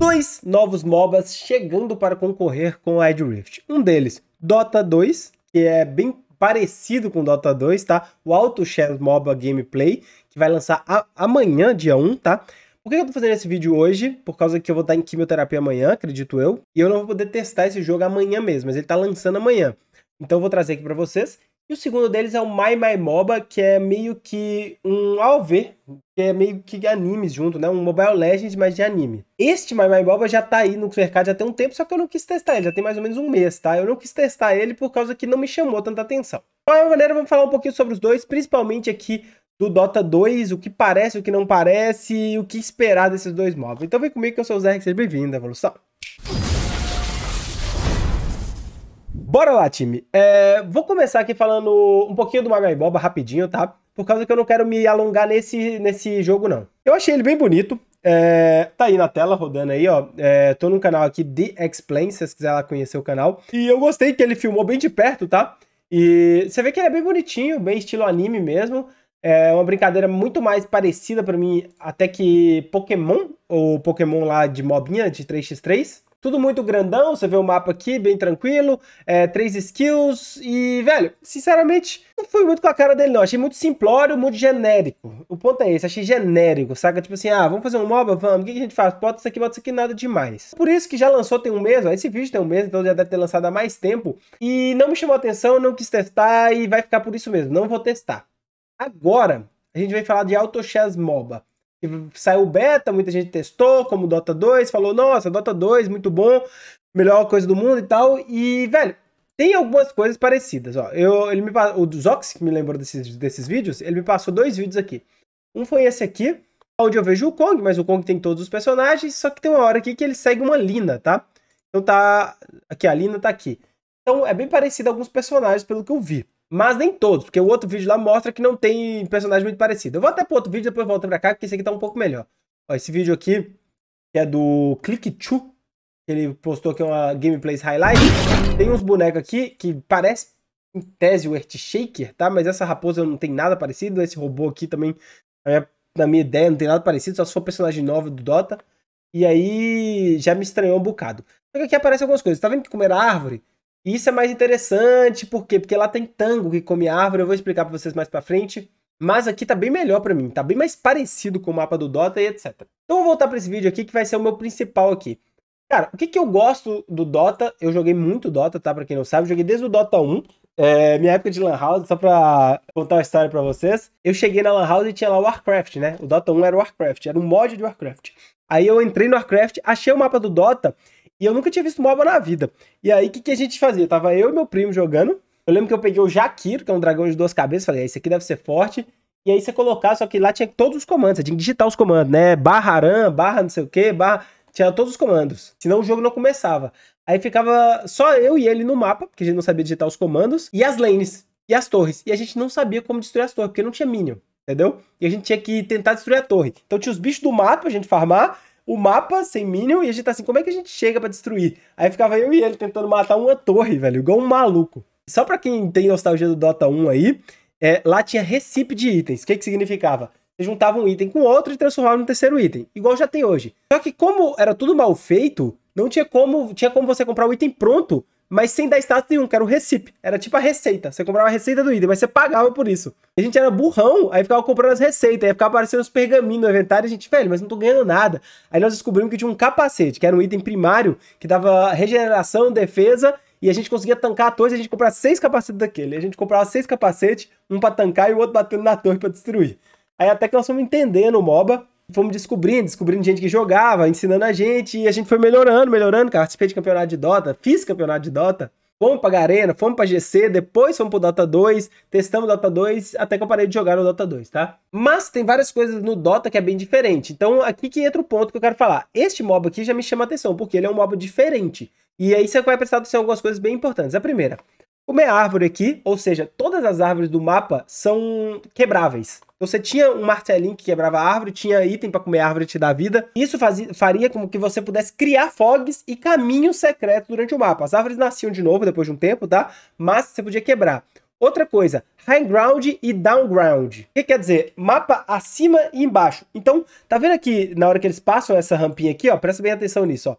dois novos MOBAs chegando para concorrer com o Edge Rift. Um deles, Dota 2, que é bem parecido com Dota 2, tá? O Auto Shadow MOBA Gameplay, que vai lançar amanhã, dia 1, tá? Por que eu tô fazendo esse vídeo hoje? Por causa que eu vou estar em quimioterapia amanhã, acredito eu, e eu não vou poder testar esse jogo amanhã mesmo, mas ele tá lançando amanhã. Então eu vou trazer aqui para vocês e o segundo deles é o My My MOBA, que é meio que um AOV, que é meio que animes junto, né? Um Mobile Legends, mas de anime. Este My My MOBA já tá aí no mercado já tem um tempo, só que eu não quis testar ele, já tem mais ou menos um mês, tá? Eu não quis testar ele por causa que não me chamou tanta atenção. De qualquer maneira, vamos falar um pouquinho sobre os dois, principalmente aqui do Dota 2, o que parece, o que não parece, e o que esperar desses dois móveis. Então vem comigo que eu sou o Zé, seja bem-vindo à evolução. Bora lá, time. É, vou começar aqui falando um pouquinho do Magai Boba rapidinho, tá? Por causa que eu não quero me alongar nesse, nesse jogo, não. Eu achei ele bem bonito. É, tá aí na tela, rodando aí, ó. É, tô num canal aqui, The Explain, se vocês quiserem lá conhecer o canal. E eu gostei que ele filmou bem de perto, tá? E você vê que ele é bem bonitinho, bem estilo anime mesmo. É uma brincadeira muito mais parecida para mim até que Pokémon, ou Pokémon lá de mobinha de 3x3. Tudo muito grandão, você vê o mapa aqui, bem tranquilo, é, três skills e, velho, sinceramente, não fui muito com a cara dele não. Achei muito simplório, muito genérico. O ponto é esse, achei genérico, saca? Tipo assim, ah, vamos fazer um MOBA? Vamos. O que a gente faz? Bota isso aqui, bota isso aqui, nada demais. Por isso que já lançou tem um mês, ó, esse vídeo tem um mês, então já deve ter lançado há mais tempo. E não me chamou atenção, não quis testar e vai ficar por isso mesmo, não vou testar. Agora, a gente vai falar de Auto Chess MOBA saiu beta, muita gente testou, como Dota 2, falou, nossa, Dota 2, muito bom, melhor coisa do mundo e tal. E, velho, tem algumas coisas parecidas, ó. Eu, ele me, o Zox, que me lembrou desses, desses vídeos, ele me passou dois vídeos aqui. Um foi esse aqui, onde eu vejo o Kong, mas o Kong tem todos os personagens, só que tem uma hora aqui que ele segue uma Lina, tá? Então tá... Aqui, a Lina tá aqui. Então é bem parecido a alguns personagens, pelo que eu vi. Mas nem todos, porque o outro vídeo lá mostra que não tem personagem muito parecido. Eu vou até pro outro vídeo, depois volto pra cá, porque esse aqui tá um pouco melhor. Ó, esse vídeo aqui, que é do Click Chu, ele postou aqui uma gameplays highlight. Tem uns bonecos aqui que parece em tese o Earthshaker, Shaker, tá? Mas essa raposa não tem nada parecido, esse robô aqui também, na é, minha, na minha ideia, não tem nada parecido, só se for personagem nova do Dota. E aí já me estranhou um bocado. Só que aqui aparecem algumas coisas. Tá vendo que como era árvore? isso é mais interessante, por quê? Porque lá tem tango que come árvore, eu vou explicar para vocês mais para frente. Mas aqui tá bem melhor para mim, tá bem mais parecido com o mapa do Dota e etc. Então vou voltar para esse vídeo aqui que vai ser o meu principal aqui. Cara, o que, que eu gosto do Dota? Eu joguei muito Dota, tá? Pra quem não sabe, joguei desde o Dota 1. É, minha época de Lan House, só pra contar uma história pra vocês. Eu cheguei na Lan House e tinha lá o Warcraft, né? O Dota 1 era o Warcraft, era um mod de Warcraft. Aí eu entrei no Warcraft, achei o mapa do Dota e eu nunca tinha visto MOBA na vida. E aí, o que, que a gente fazia? Tava eu e meu primo jogando. Eu lembro que eu peguei o Jaquiro, que é um dragão de duas cabeças. Falei, ah, esse aqui deve ser forte. E aí você colocava, só que lá tinha todos os comandos. Você tinha que digitar os comandos, né? Barra barra não sei o que, barra... Tinha todos os comandos. Senão o jogo não começava. Aí ficava só eu e ele no mapa, porque a gente não sabia digitar os comandos. E as lanes. E as torres. E a gente não sabia como destruir as torres, porque não tinha minion entendeu? E a gente tinha que tentar destruir a torre. Então tinha os bichos do mato pra gente farmar, o mapa sem Minion e a gente tá assim, como é que a gente chega para destruir? Aí ficava eu e ele tentando matar uma torre, velho, igual um maluco. Só pra quem tem nostalgia do Dota 1 aí, é, lá tinha recipe de itens. O que que significava? Você juntava um item com outro e transformava no terceiro item, igual já tem hoje. Só que como era tudo mal feito, não tinha como, tinha como você comprar o item pronto mas sem dar status nenhum, que era o Recipe. Era tipo a receita. Você comprava a receita do item, mas você pagava por isso. a gente era burrão, aí ficava comprando as receitas, aí ficava aparecendo os pergaminhos no inventário, e a gente, velho, mas não tô ganhando nada. Aí nós descobrimos que tinha um capacete, que era um item primário, que dava regeneração, defesa, e a gente conseguia tancar a torre, a gente comprava seis capacetes daquele. A gente comprava seis capacetes, um pra tancar e o outro batendo na torre pra destruir. Aí até que nós fomos entendendo o MOBA, fomos descobrindo, descobrindo gente que jogava, ensinando a gente, e a gente foi melhorando, melhorando, cara. Participei de campeonato de Dota, fiz campeonato de Dota, fomos pra Garena, fomos pra GC, depois fomos pro Dota 2, testamos o Dota 2, até que eu parei de jogar no Dota 2, tá? Mas tem várias coisas no Dota que é bem diferente. Então, aqui que entra o ponto que eu quero falar. Este mob aqui já me chama atenção, porque ele é um mob diferente. E aí você vai prestar atenção em algumas coisas bem importantes. A primeira, comer é árvore aqui, ou seja, todas as árvores do mapa são quebráveis. você tinha um martelinho que quebrava a árvore, tinha item para comer a árvore e te dar vida. Isso fazia, faria com que você pudesse criar fogs e caminhos secretos durante o mapa. As árvores nasciam de novo depois de um tempo, tá? Mas você podia quebrar. Outra coisa, high ground e down ground. O que quer dizer? Mapa acima e embaixo. Então, tá vendo aqui, na hora que eles passam essa rampinha aqui, ó, presta bem atenção nisso, ó.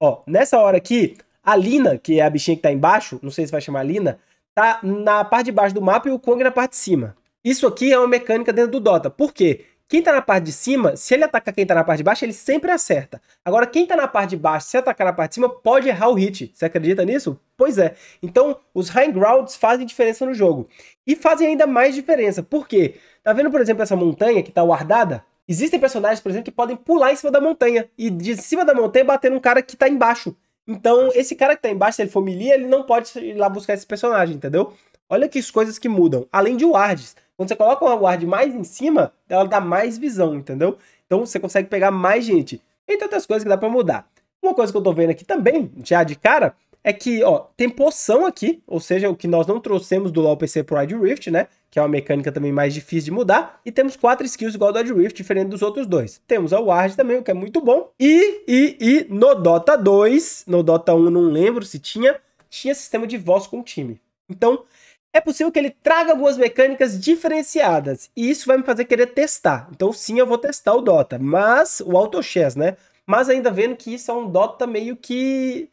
Ó, nessa hora aqui, a Lina, que é a bichinha que tá embaixo, não sei se vai chamar Lina, tá na parte de baixo do mapa e o Kong na parte de cima. Isso aqui é uma mecânica dentro do Dota. Por quê? Quem tá na parte de cima, se ele atacar quem tá na parte de baixo, ele sempre acerta. Agora, quem tá na parte de baixo, se atacar na parte de cima, pode errar o hit. Você acredita nisso? Pois é. Então, os high grounds fazem diferença no jogo. E fazem ainda mais diferença. Por quê? Tá vendo, por exemplo, essa montanha que tá guardada? Existem personagens, por exemplo, que podem pular em cima da montanha e de cima da montanha bater num cara que tá embaixo. Então, esse cara que tá embaixo, se ele for melee, ele não pode ir lá buscar esse personagem, entendeu? Olha que coisas que mudam. Além de wards. Quando você coloca uma ward mais em cima, ela dá mais visão, entendeu? Então você consegue pegar mais gente. Entre outras coisas que dá para mudar. Uma coisa que eu tô vendo aqui também, já de cara, é que, ó, tem poção aqui, ou seja, o que nós não trouxemos do LoL PC pro Ad Rift, né? Que é uma mecânica também mais difícil de mudar. E temos quatro skills igual do Ad Rift, diferente dos outros dois. Temos a Ward também, o que é muito bom. E, e, e no Dota 2, no Dota 1 não lembro se tinha, tinha sistema de voz com o time. Então, é possível que ele traga algumas mecânicas diferenciadas. E isso vai me fazer querer testar. Então, sim, eu vou testar o Dota. Mas, o Auto Chess, né? Mas ainda vendo que isso é um Dota meio que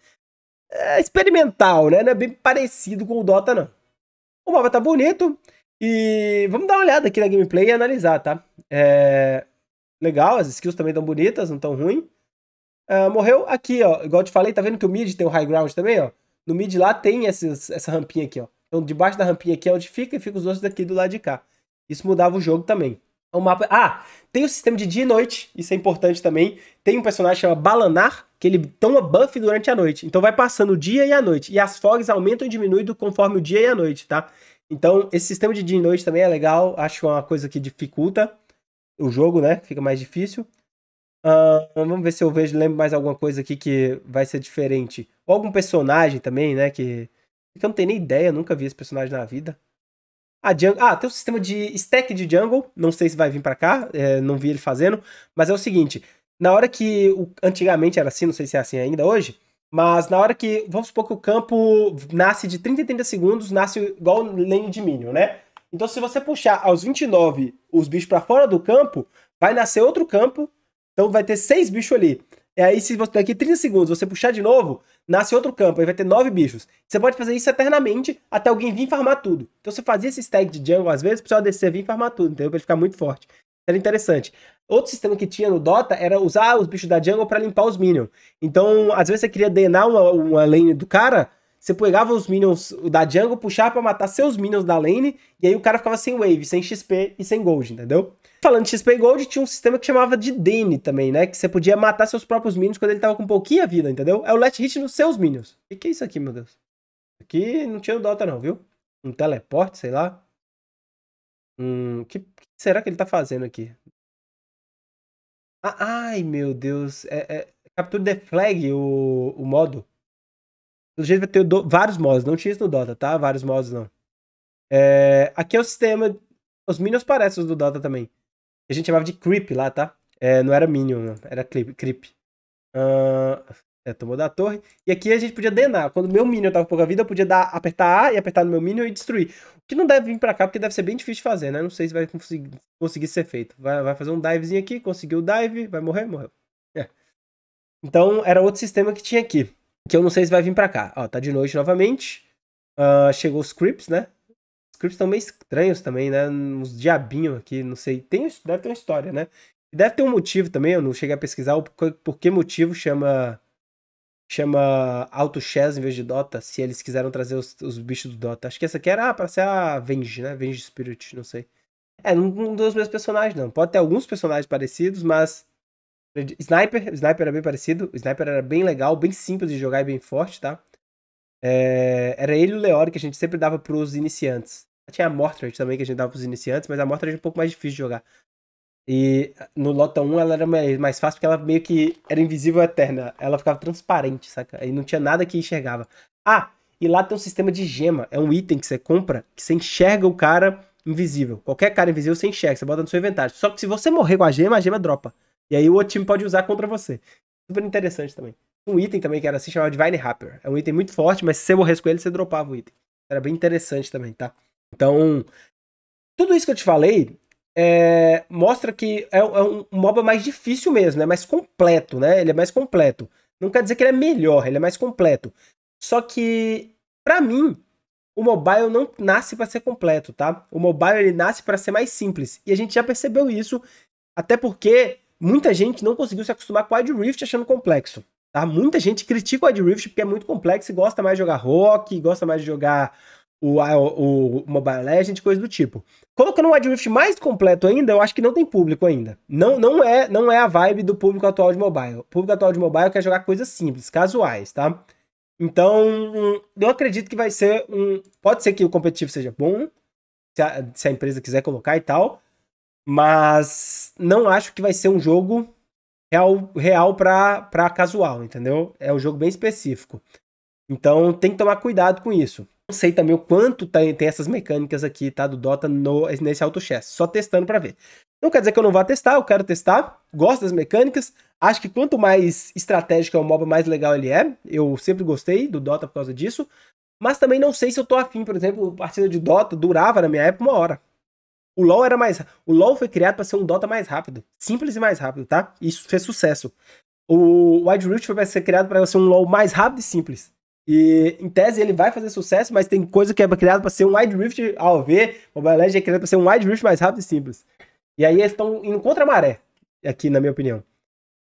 é experimental, né? Não é bem parecido com o Dota, não. O mapa tá bonito e vamos dar uma olhada aqui na gameplay e analisar, tá? É... Legal, as skills também estão bonitas, não tão ruim. Uh, morreu aqui, ó. Igual eu te falei, tá vendo que o mid tem o high ground também, ó? No mid lá tem esses, essa rampinha aqui, ó. Então, debaixo da rampinha aqui é onde fica e fica os outros daqui do lado de cá. Isso mudava o jogo também mapa. Ah, tem o sistema de dia e noite, isso é importante também. Tem um personagem chamado Balanar, que ele toma buff durante a noite. Então vai passando o dia e a noite. E as fogs aumentam e diminuem conforme o dia e a noite, tá? Então, esse sistema de dia e noite também é legal. Acho uma coisa que dificulta o jogo, né? Fica mais difícil. Uh, vamos ver se eu vejo, lembro mais alguma coisa aqui que vai ser diferente. Ou algum personagem também, né? Que, que eu não tenho nem ideia, nunca vi esse personagem na vida. A jungle, ah, tem o um sistema de stack de jungle, não sei se vai vir para cá, é, não vi ele fazendo, mas é o seguinte, na hora que, o, antigamente era assim, não sei se é assim ainda hoje, mas na hora que, vamos supor que o campo nasce de 30 em 30 segundos, nasce igual lane de Minion, né? Então se você puxar aos 29 os bichos para fora do campo, vai nascer outro campo, então vai ter seis bichos ali. E é aí, se você daqui 30 segundos você puxar de novo, nasce outro campo, aí vai ter nove bichos. Você pode fazer isso eternamente até alguém vir farmar tudo. Então você fazia esse stack de jungle às vezes, pro descer ADC vir farmar tudo, entendeu? Pra ele ficar muito forte. Era interessante. Outro sistema que tinha no Dota era usar os bichos da jungle para limpar os minions. Então, às vezes você queria drenar uma, uma lane do cara, você pegava os minions da jungle, puxava pra matar seus minions da lane, e aí o cara ficava sem wave, sem XP e sem gold, entendeu? Falando de XP e gold, tinha um sistema que chamava de Dane também, né? Que você podia matar seus próprios minions quando ele tava com pouquinha vida, entendeu? É o last hit nos seus minions. O que, que é isso aqui, meu Deus? Aqui não tinha o Dota não, viu? Um teleporte, sei lá. Hum, o que, que, será que ele tá fazendo aqui? Ah, ai, meu Deus. É, é, Capture the Flag, o, o modo. Pelo jeito vai ter do... vários mods. Não tinha isso no Dota, tá? Vários mods, não. É... Aqui é o sistema... Os Minions parecem os do Dota também. A gente chamava de Creep lá, tá? É, não era Minion, não. Era Creep. creep. Uh... Ah, é, tomou da torre. E aqui a gente podia denar. Quando meu Minion tava com pouca vida, eu podia dar, apertar A e apertar no meu Minion e destruir. O que não deve vir pra cá, porque deve ser bem difícil de fazer, né? Não sei se vai conseguir, conseguir ser feito. Vai, vai fazer um divezinho aqui, conseguiu o dive, vai morrer, morreu. É. Então, era outro sistema que tinha aqui. Que eu não sei se vai vir pra cá. Ó, tá de noite novamente. Uh, chegou os scripts, né? Os scripts estão meio estranhos também, né? Uns diabinhos aqui, não sei. Tem, deve ter uma história, né? deve ter um motivo também, eu não cheguei a pesquisar o por, por que motivo chama chama Auto Chess em vez de Dota, se eles quiseram trazer os, os bichos do Dota. Acho que essa aqui era ah, pra ser a Venge, né? Venge Spirit, não sei. É, não, não dos meus personagens, não. Pode ter alguns personagens parecidos, mas Sniper, Sniper era bem parecido. O Sniper era bem legal, bem simples de jogar e bem forte, tá? É, era ele e o Leori que a gente sempre dava pros iniciantes. Tinha a Mortred também que a gente dava pros iniciantes, mas a Mortred é um pouco mais difícil de jogar. E no Lota 1 ela era mais fácil porque ela meio que era invisível eterna. Ela ficava transparente, saca? E não tinha nada que enxergava. Ah, e lá tem um sistema de gema. É um item que você compra que você enxerga o cara invisível. Qualquer cara invisível você enxerga, você bota no seu inventário. Só que se você morrer com a gema, a gema dropa. E aí o outro time pode usar contra você. Super interessante também. Um item também que era assim, chamado Divine Rapper. É um item muito forte, mas se você morresse com ele, você dropava o item. Era bem interessante também, tá? Então, tudo isso que eu te falei é, mostra que é, é um MOBA mais difícil mesmo, é mais completo, né? Ele é mais completo. Não quer dizer que ele é melhor, ele é mais completo. Só que, para mim, o mobile não nasce para ser completo, tá? O mobile ele nasce para ser mais simples. E a gente já percebeu isso, até porque muita gente não conseguiu se acostumar com o Wide Rift achando complexo. Tá? Muita gente critica o Wide Rift porque é muito complexo e gosta mais de jogar rock, gosta mais de jogar o, o, o Mobile Legends, coisa do tipo. Colocando um Wide Rift mais completo ainda, eu acho que não tem público ainda. Não, não, é, não é a vibe do público atual de mobile. O público atual de mobile quer jogar coisas simples, casuais, tá? Então, eu acredito que vai ser um. Pode ser que o competitivo seja bom, se a, se a empresa quiser colocar e tal. Mas não acho que vai ser um jogo real, real para casual, entendeu? É um jogo bem específico. Então tem que tomar cuidado com isso. Não sei também o quanto tem, tá, tem essas mecânicas aqui, tá? Do Dota no, nesse auto chess. Só testando para ver. Não quer dizer que eu não vá testar, eu quero testar. Gosto das mecânicas. Acho que quanto mais estratégico é o MOBA, mais legal ele é. Eu sempre gostei do Dota por causa disso. Mas também não sei se eu tô afim, por exemplo, partida de Dota durava na minha época uma hora. O LoL era mais. O LoL foi criado para ser um Dota mais rápido. Simples e mais rápido, tá? Isso fez sucesso. O Wide Rift foi ser criado para ser um LoL mais rápido e simples. E em tese ele vai fazer sucesso, mas tem coisa que é criada para ser um Wide Rift AOV, Mobile Legends é criado para ser um Wide Rift mais rápido e simples. E aí eles estão indo contra a maré, aqui na minha opinião.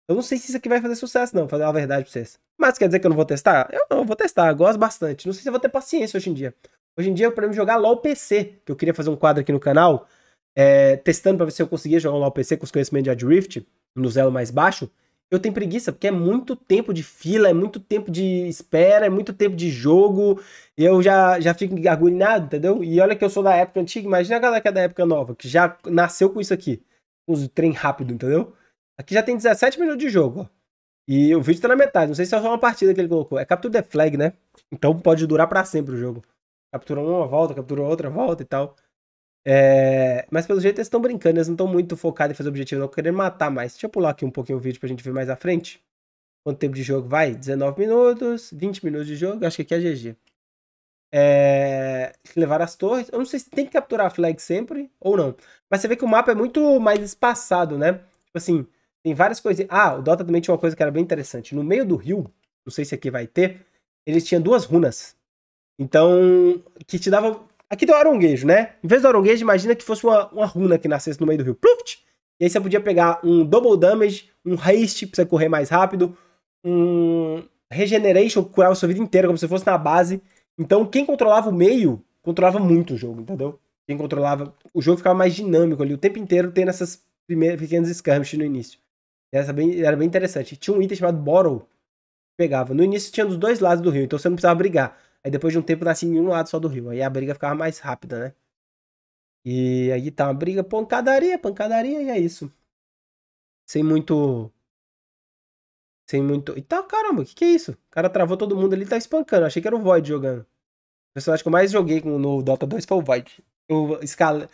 Eu não sei se isso aqui vai fazer sucesso, não, fazer a verdade pra vocês. Mas quer dizer que eu não vou testar? Eu não, vou testar, eu gosto bastante. Não sei se eu vou ter paciência hoje em dia. Hoje em dia, para mim, jogar LOL PC, que eu queria fazer um quadro aqui no canal, é, testando para ver se eu conseguia jogar um LOL PC com os conhecimentos de Adrift, no zelo mais baixo, eu tenho preguiça, porque é muito tempo de fila, é muito tempo de espera, é muito tempo de jogo, e eu já, já fico agoniado, entendeu? E olha que eu sou da época antiga, imagina a galera que é da época nova, que já nasceu com isso aqui, com o trem rápido, entendeu? Aqui já tem 17 minutos de jogo, ó. E o vídeo tá na metade, não sei se é só uma partida que ele colocou. É Capture the Flag, né? Então pode durar para sempre o jogo capturou uma volta, capturou outra volta e tal. É... Mas pelo jeito eles estão brincando, eles não estão muito focados em fazer o objetivo, não querendo matar mais. Deixa eu pular aqui um pouquinho o vídeo pra gente ver mais à frente. Quanto tempo de jogo vai? 19 minutos, 20 minutos de jogo, acho que aqui é GG. É... Levar as torres. Eu não sei se tem que capturar a flag sempre ou não. Mas você vê que o mapa é muito mais espaçado, né? Tipo assim, tem várias coisas. Ah, o Dota também tinha uma coisa que era bem interessante. No meio do rio, não sei se aqui vai ter, eles tinham duas runas. Então, que te dava. Aqui tem o aronguejo, né? Em vez do aronguejo, imagina que fosse uma, uma runa que nascesse no meio do rio. Pluft! E aí você podia pegar um double damage, um haste pra você correr mais rápido, um regeneration, curar a sua vida inteira, como se fosse na base. Então, quem controlava o meio, controlava muito o jogo, entendeu? Quem controlava. O jogo ficava mais dinâmico ali, o tempo inteiro tendo essas primeiras, pequenas skirmishes no início. Essa bem, era bem interessante. Tinha um item chamado Bottle. Pegava. No início tinha dos dois lados do rio, então você não precisava brigar. Aí depois de um tempo nascia em um lado só do rio. Aí a briga ficava mais rápida, né? E aí tá uma briga, pancadaria, pancadaria, e é isso. Sem muito. Sem muito. E tá, caramba, o que, que é isso? O cara travou todo mundo ali tá espancando. Achei que era o Void jogando. O personagem que eu mais joguei com, no Dota 2 foi o Void. Eu escala...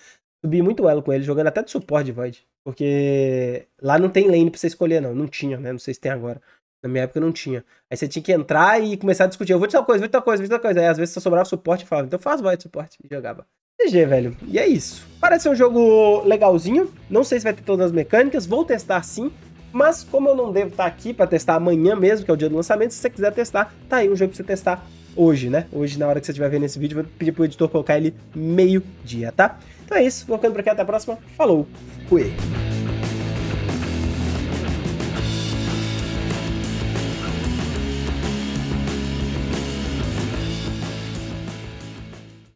subi muito elo com ele, jogando até de suporte de Void. Porque lá não tem lane pra você escolher, não. Não tinha, né? Não sei se tem agora. Na minha época não tinha. Aí você tinha que entrar e começar a discutir. Eu vou te dar uma coisa, vou te dar uma coisa, vou te dar uma coisa. Aí às vezes só sobrava suporte e falava, então faz voz de suporte. E jogava. GG, velho. E é isso. Parece ser um jogo legalzinho. Não sei se vai ter todas as mecânicas. Vou testar sim. Mas como eu não devo estar aqui para testar amanhã mesmo, que é o dia do lançamento, se você quiser testar, tá aí um jogo para você testar hoje, né? Hoje, na hora que você estiver vendo esse vídeo, vou pedir pro editor colocar ele meio-dia, tá? Então é isso. Vou ficando por aqui. Até a próxima. Falou. Fui.